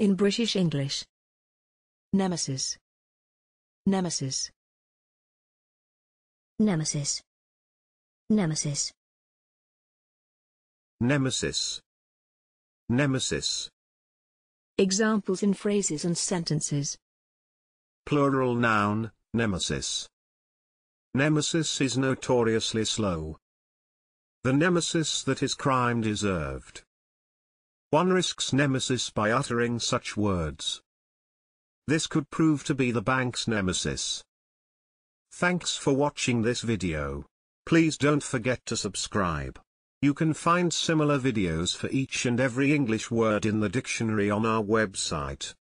In British English. Nemesis. Nemesis. Nemesis. Nemesis. Nemesis. Nemesis. Examples in phrases and sentences. Plural noun, nemesis. Nemesis is notoriously slow. The nemesis that his crime deserved. One risks nemesis by uttering such words. This could prove to be the bank's nemesis. Thanks for watching this video. Please don't forget to subscribe. You can find similar videos for each and every English word in the dictionary on our website.